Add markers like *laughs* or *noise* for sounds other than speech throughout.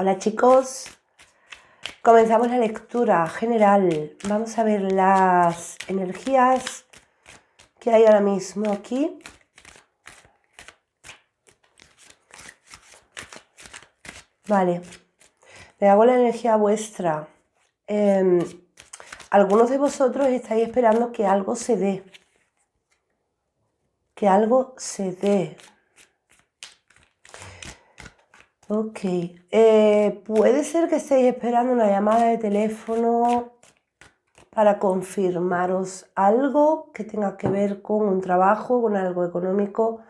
Hola chicos, comenzamos la lectura general. Vamos a ver las energías que hay ahora mismo aquí. Vale, le hago la energía vuestra. Em, algunos de vosotros estáis esperando que algo se dé. Que algo se dé. Ok. Eh, puede ser que estéis esperando una llamada de teléfono para confirmaros algo que tenga que ver con un trabajo, con algo económico,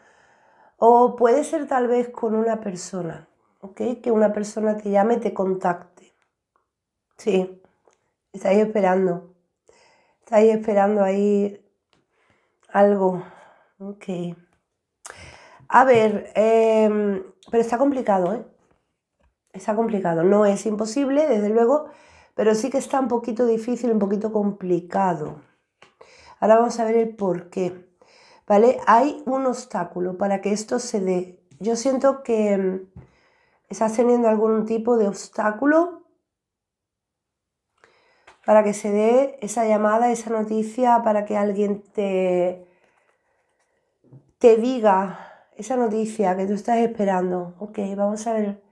o puede ser tal vez con una persona, ¿ok? Que una persona te llame, te contacte. Sí, estáis esperando. Estáis esperando ahí algo. Ok. A ver, em, pero está complicado, ¿eh? Está complicado, no es imposible, desde luego, pero sí que está un poquito difícil, un poquito complicado. Ahora vamos a ver el por qué. ¿Vale? Hay un obstáculo para que esto se dé. Yo siento que mm, estás teniendo algún tipo de obstáculo para que se dé esa llamada, esa noticia, para que alguien te, te diga esa noticia que tú estás esperando. Ok, vamos a ver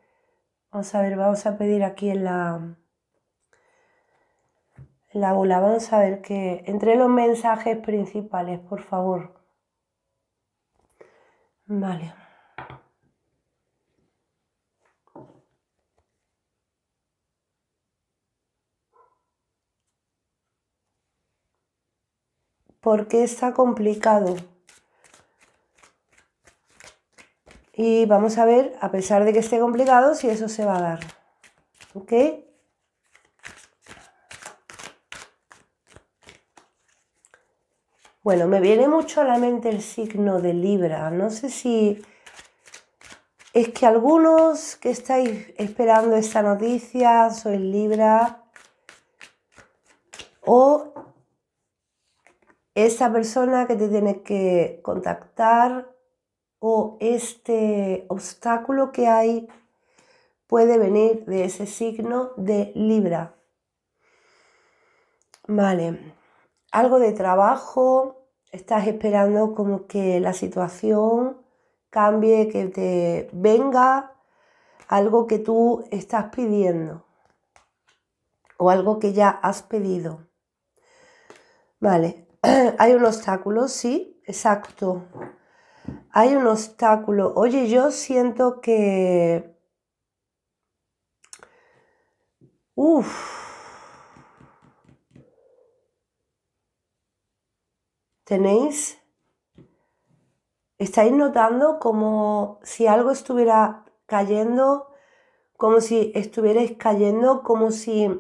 Vamos a ver, vamos a pedir aquí en la, en la bola, vamos a ver que entre los mensajes principales, por favor. Vale. ¿Por qué está complicado? Y vamos a ver, a pesar de que esté complicado, si eso se va a dar. ¿Ok? Bueno, me viene mucho a la mente el signo de Libra. No sé si es que algunos que estáis esperando esta noticia, sois Libra, o esa persona que te tiene que contactar o este obstáculo que hay puede venir de ese signo de Libra. Vale, algo de trabajo, estás esperando como que la situación cambie, que te venga algo que tú estás pidiendo o algo que ya has pedido. Vale, *clears throat* hay un obstáculo, sí, exacto hay un obstáculo. Oye, yo siento que... Uf. ¿Tenéis? ¿Estáis notando como si algo estuviera cayendo? Como si estuvierais cayendo, como si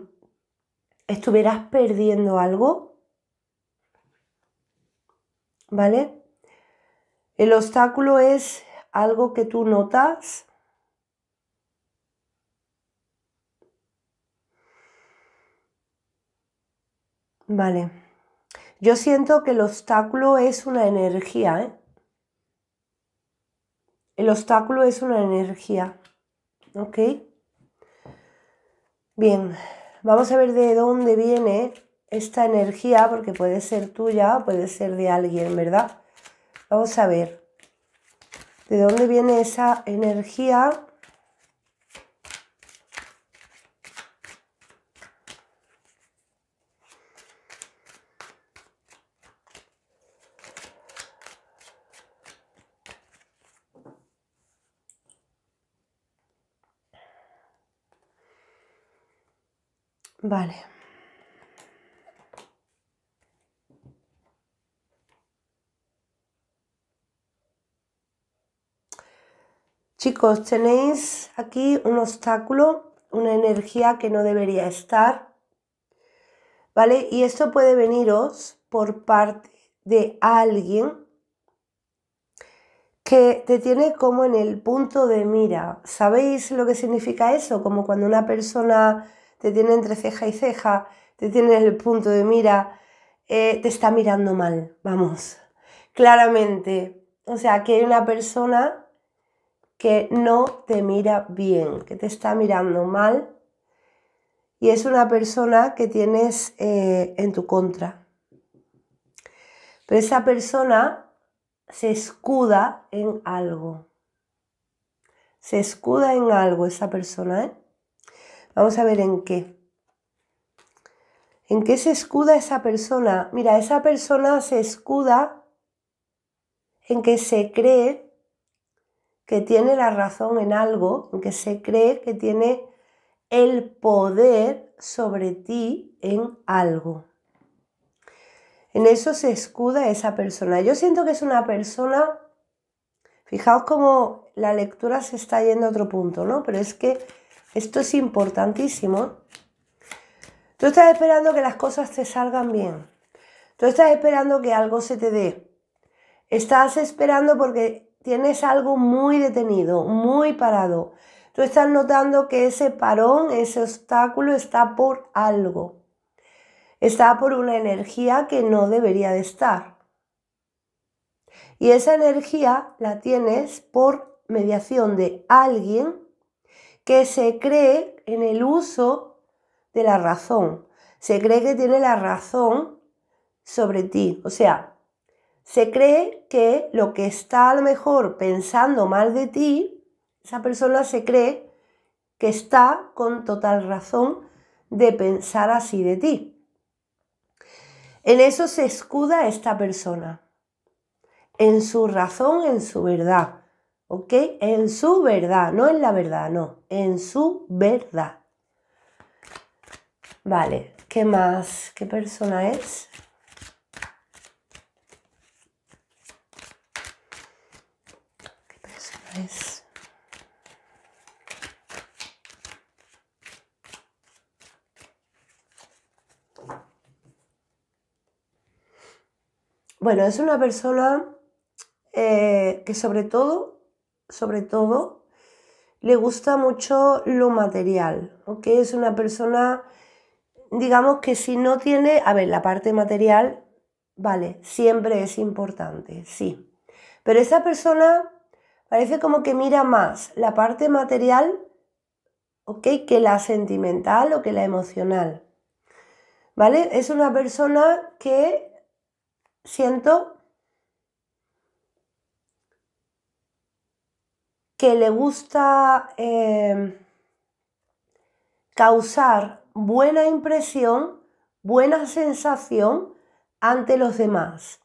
estuvieras perdiendo algo. ¿Vale? El obstáculo es algo que tú notas. Vale. Yo siento que el obstáculo es una energía. ¿eh? El obstáculo es una energía. ¿Ok? Bien, vamos a ver de dónde viene esta energía, porque puede ser tuya, puede ser de alguien, ¿verdad? Vamos a ver de dónde viene esa energía. Vale. Chicos, tenéis aquí un obstáculo, una energía que no debería estar, ¿vale? Y esto puede veniros por parte de alguien que te tiene como en el punto de mira. ¿Sabéis lo que significa eso? Como cuando una persona te tiene entre ceja y ceja, te tiene en el punto de mira, eh, te está mirando mal, vamos, claramente. O sea, que hay una persona que no te mira bien, que te está mirando mal y es una persona que tienes eh, en tu contra. Pero esa persona se escuda en algo. Se escuda en algo esa persona. ¿eh? Vamos a ver en qué. ¿En qué se escuda esa persona? Mira, esa persona se escuda en que se cree que tiene la razón en algo, que se cree que tiene el poder sobre ti en algo. En eso se escuda esa persona. Yo siento que es una persona, fijaos cómo la lectura se está yendo a otro punto, ¿no? Pero es que esto es importantísimo. Tú estás esperando que las cosas te salgan bien. Tú estás esperando que algo se te dé. Estás esperando porque tienes algo muy detenido, muy parado. Tú estás notando que ese parón, ese obstáculo está por algo. Está por una energía que no debería de estar. Y esa energía la tienes por mediación de alguien que se cree en el uso de la razón. Se cree que tiene la razón sobre ti. O sea, se cree que lo que está a lo mejor pensando mal de ti, esa persona se cree que está con total razón de pensar así de ti. En eso se escuda esta persona, en su razón, en su verdad, ¿ok? En su verdad, no en la verdad, no, en su verdad. Vale, ¿qué más? ¿Qué persona es? Bueno, es una persona eh, que sobre todo, sobre todo, le gusta mucho lo material, ¿ok? Es una persona, digamos que si no tiene, a ver, la parte material, vale, siempre es importante, sí. Pero esa persona parece como que mira más la parte material, ¿ok? Que la sentimental o que la emocional, ¿vale? Es una persona que siento que le gusta em, causar buena impresión, buena sensación ante los demás.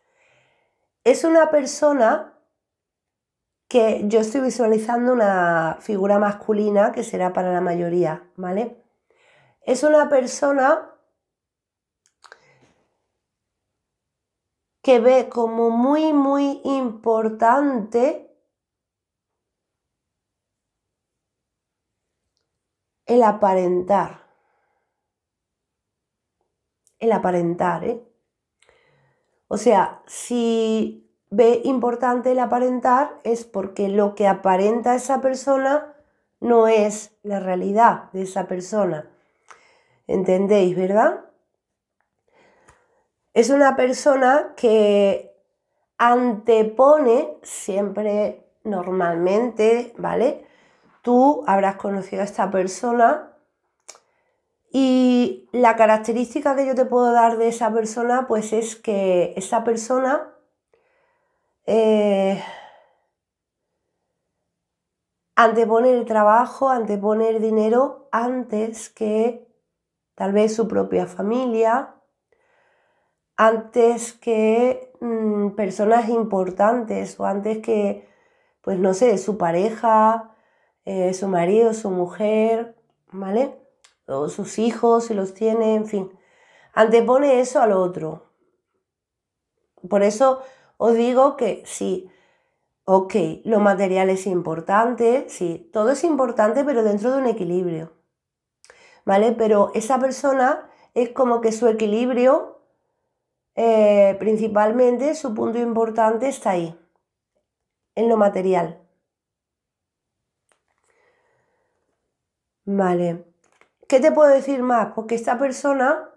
Es una persona que yo estoy visualizando una figura masculina que será para la mayoría, ¿vale? Es una persona que ve como muy, muy importante el aparentar. El aparentar, ¿eh? O sea, si ve importante el aparentar es porque lo que aparenta esa persona no es la realidad de esa persona. ¿Entendéis, verdad? Es una persona que antepone siempre, normalmente, ¿vale? Tú habrás conocido a esta persona y la característica que yo te puedo dar de esa persona, pues es que esa persona eh, antepone el trabajo, antepone el dinero antes que tal vez su propia familia, antes que mm, personas importantes o antes que, pues no sé, su pareja, eh, su marido, su mujer, ¿vale? O sus hijos, si los tiene, en fin. Antepone eso al otro. Por eso os digo que sí, ok, lo material es importante, sí, todo es importante, pero dentro de un equilibrio. ¿Vale? Pero esa persona es como que su equilibrio eh, principalmente su punto importante está ahí, en lo material. Vale. ¿Qué te puedo decir más? Porque pues esta persona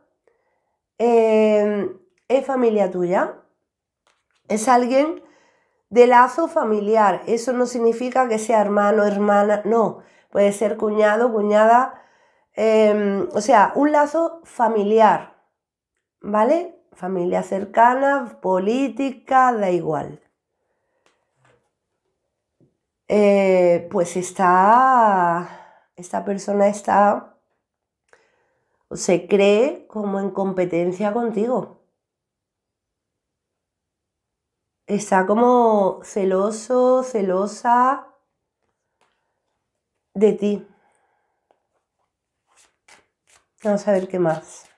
eh, es familia tuya. Es alguien de lazo familiar. Eso no significa que sea hermano, hermana, no. Puede ser cuñado, cuñada. Eh, o sea, un lazo familiar. ¿Vale? familia cercana, política, da igual. Eh, pues está, esta persona está, o se cree como en competencia contigo. Está como celoso, celosa de ti. Vamos a ver qué más.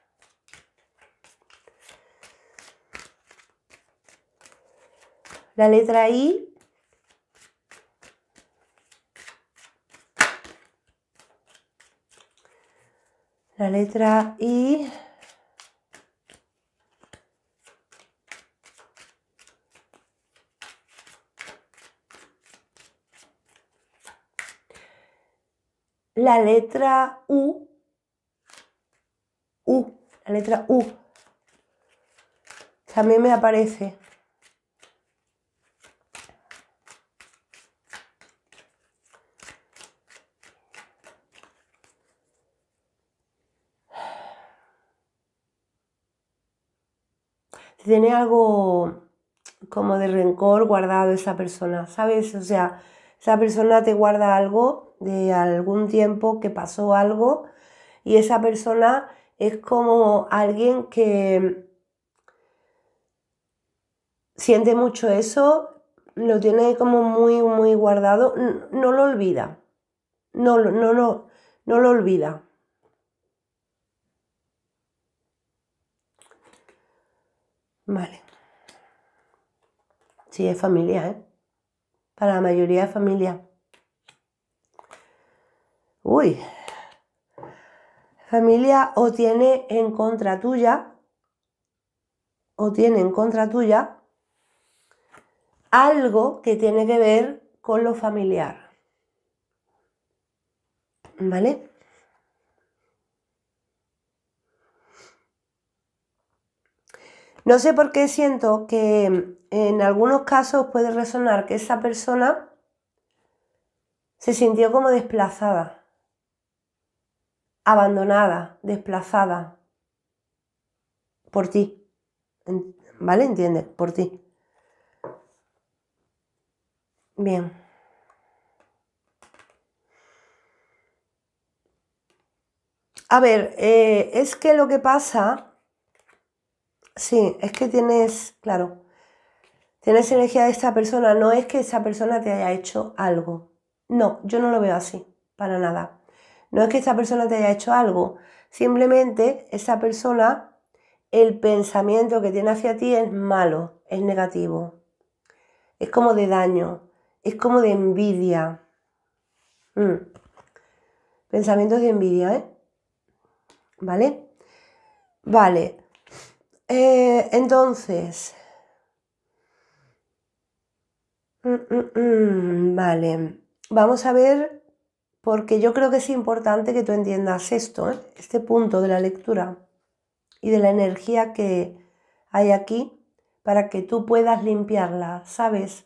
la letra I. La letra I. La letra U. U, la letra U. También me aparece. tiene algo como de rencor guardado esa persona, ¿sabes? O sea, esa persona te guarda algo de algún tiempo que pasó algo y esa persona es como alguien que siente mucho eso, lo tiene como muy, muy guardado, no, lo olvida, no, no, no lo olvida, Vale. Sí, es familia, ¿eh? Para la mayoría es familia. Uy. Familia o tiene en contra tuya, o tiene en contra tuya, algo que tiene que ver con lo familiar. ¿Vale? No sé por qué siento que en algunos casos puede resonar que esa persona se sintió como desplazada, abandonada, desplazada por ti. ¿Vale? Entiende, por ti. Bien. A ver, eh, es que lo que pasa Sí, es que tienes, claro, tienes energía de esta persona, no es que esa persona te haya hecho algo. No, yo no lo veo así, para nada. No es que esa persona te haya hecho algo, simplemente esa persona, el pensamiento que tiene hacia ti es malo, es negativo, es como de daño, es como de envidia. Mm. Pensamientos de envidia, ¿eh? ¿Vale? Vale. Eh, entonces, mm, mm, mm, vale, vamos a ver, porque yo creo que es importante que tú entiendas esto, ¿eh? este punto de la lectura y de la energía que hay aquí para que tú puedas limpiarla, ¿sabes?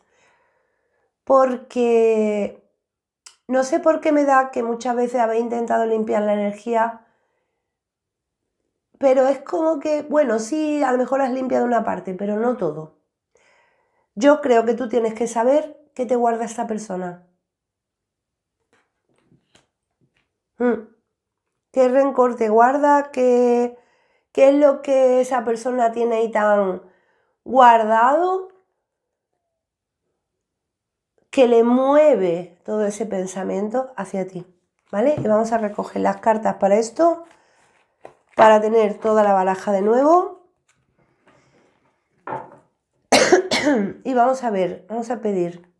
Porque no sé por qué me da que muchas veces habéis intentado limpiar la energía pero es como que, bueno, sí, a lo mejor has limpiado una parte, pero no todo. Yo creo que tú tienes que saber qué te guarda esta persona. Mm. ¿Qué rencor te guarda? ¿Qué, es lo que esa persona tiene ahí tan guardado que le mueve todo ese pensamiento hacia ti? ¿Vale? Y vamos a recoger las cartas para esto para tener toda la baraja de nuevo. *coughs* y vamos a ver, vamos a pedir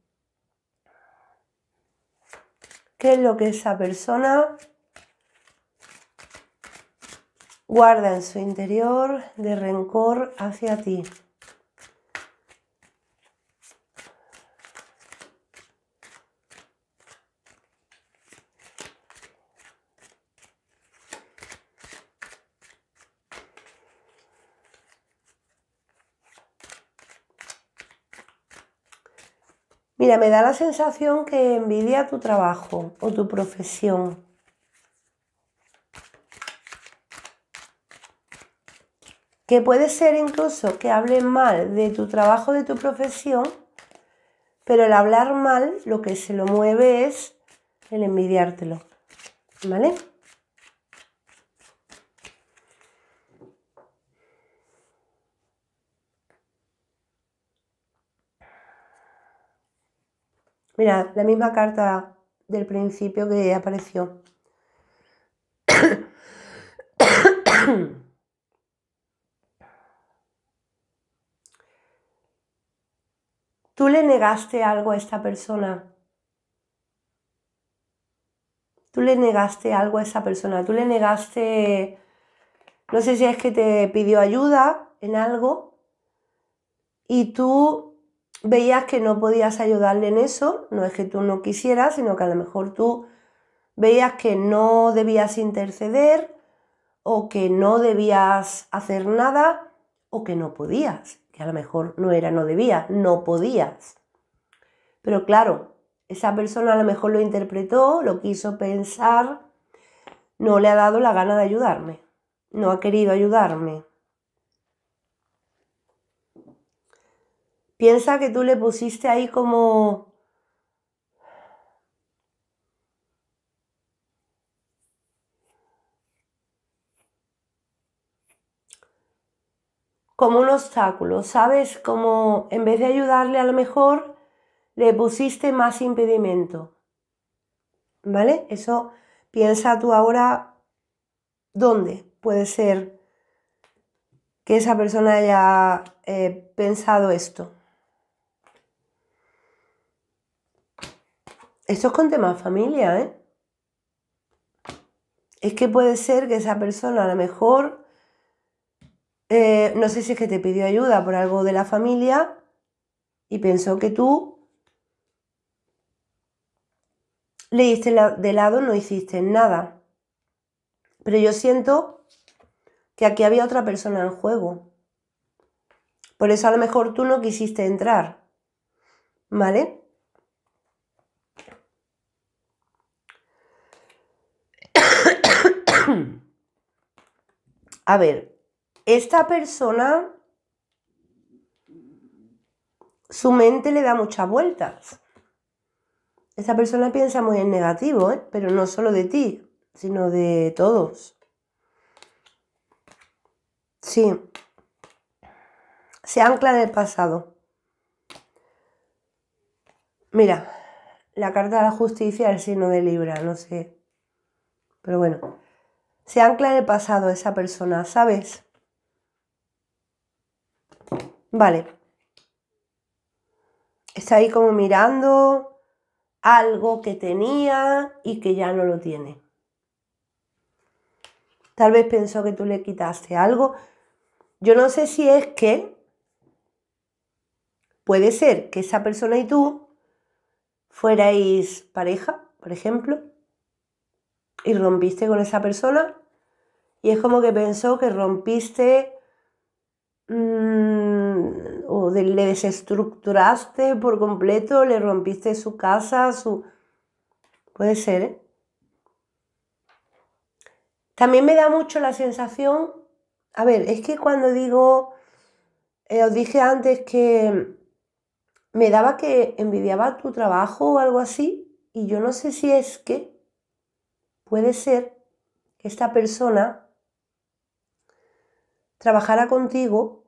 qué es lo que esa persona guarda en su interior de rencor hacia ti. Mira, me da la sensación que envidia tu trabajo o tu profesión. Que puede ser incluso que hablen mal de tu trabajo, de tu profesión, pero el hablar mal lo que se lo mueve es el envidiártelo. ¿Vale? Mira, la misma carta del principio que apareció. *coughs* ¿Tú le negaste algo a esta persona? ¿Tú le negaste algo a esa persona? ¿Tú le negaste, no sé si es que te pidió ayuda en algo y tú veías que no podías ayudarle en eso, no es que tú no quisieras, sino que a lo mejor tú veías que no debías interceder o que no debías hacer nada o que no podías, que a lo mejor no era no debía no podías. Pero claro, esa persona a lo mejor lo interpretó, lo quiso pensar, no le ha dado la gana de ayudarme, no ha querido ayudarme. Piensa que tú le pusiste ahí como... como un obstáculo, ¿sabes? Como en vez de ayudarle a lo mejor, le pusiste más impedimento. ¿Vale? Eso piensa tú ahora dónde puede ser que esa persona haya eh, pensado esto. Esto es con temas familia, ¿eh? Es que puede ser que esa persona a lo mejor, eh, no sé si es que te pidió ayuda por algo de la familia y pensó que tú le de lado, no hiciste nada. Pero yo siento que aquí había otra persona en juego. Por eso a lo mejor tú no quisiste entrar. ¿Vale? a ver, esta persona, su mente le da muchas vueltas. Esta persona piensa muy en negativo, ¿eh? pero no solo de ti, sino de todos. Sí. Se ancla en el pasado. Mira, la carta de la justicia, el signo de Libra, no sé. Pero bueno. Se ancla en el pasado esa persona, ¿sabes? Vale. Está ahí como mirando algo que tenía y que ya no lo tiene. Tal vez pensó que tú le quitaste algo. Yo no sé si es que puede ser que esa persona y tú fuerais pareja, por ejemplo, y rompiste con esa persona y es como que pensó que rompiste mm, o le desestructuraste por completo, le rompiste su casa, su... Puede ser, ¿eh? También me da mucho la sensación, a ver, es que cuando digo, eh, os dije antes que me daba que envidiaba tu trabajo o algo así, y yo no sé si es que Puede ser que esta persona trabajara contigo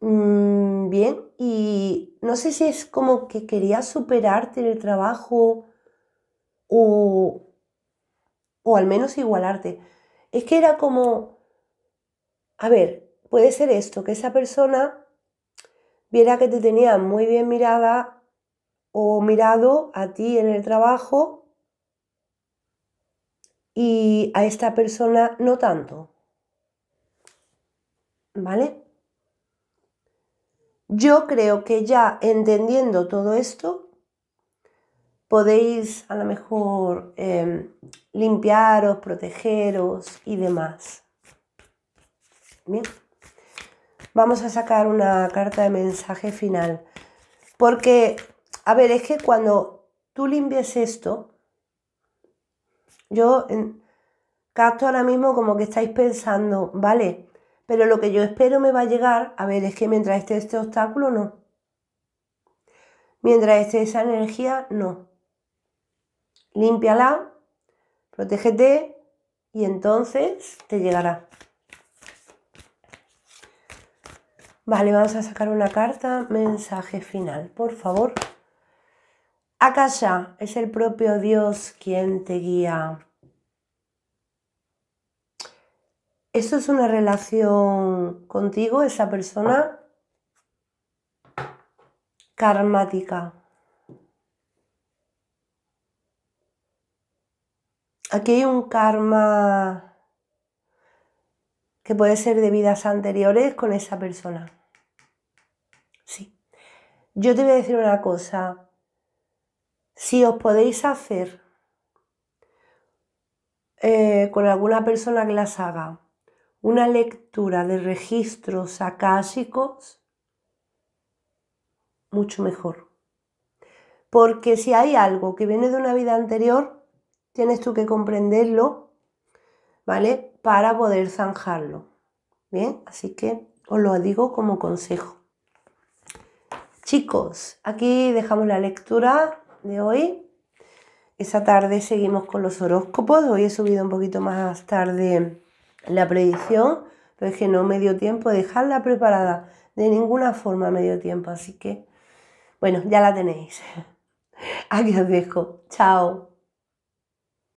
mm, bien y no sé si es como que quería superarte en el trabajo o, o al menos igualarte. Es que era como, a ver, puede ser esto, que esa persona viera que te tenía muy bien mirada o mirado a ti en el trabajo y a esta persona no tanto. ¿Vale? Yo creo que ya entendiendo todo esto, podéis a lo mejor em, limpiaros, protegeros y demás. Bien. Vamos a sacar una carta de mensaje final. Porque, a ver, es que cuando tú limpias esto, yo capto ahora mismo como que estáis pensando, vale, pero lo que yo espero me va a llegar, a ver, es que mientras esté este obstáculo, no. Mientras esté esa energía, no. Límpiala, protégete y entonces te llegará. Vale, vamos a sacar una carta, mensaje final, por favor. Akasha, es el propio Dios quien te guía. ¿Eso es una relación contigo, esa persona? Karmática. Aquí hay un karma que puede ser de vidas anteriores con esa persona. Sí. Yo te voy a decir una cosa. Si os podéis hacer eh, con alguna persona que las haga una lectura de registros acásicos, mucho mejor. Porque si hay algo que viene de una vida anterior, tienes tú que comprenderlo, ¿vale? Para poder zanjarlo. Bien, así que os lo digo como consejo. Chicos, aquí dejamos la lectura de hoy. Esa tarde seguimos con los horóscopos. Hoy he subido un poquito más tarde la predicción, pero es que no me dio tiempo de dejarla preparada. De ninguna forma me dio tiempo, así que, bueno, ya la tenéis. *laughs* Aquí os dejo. Chao.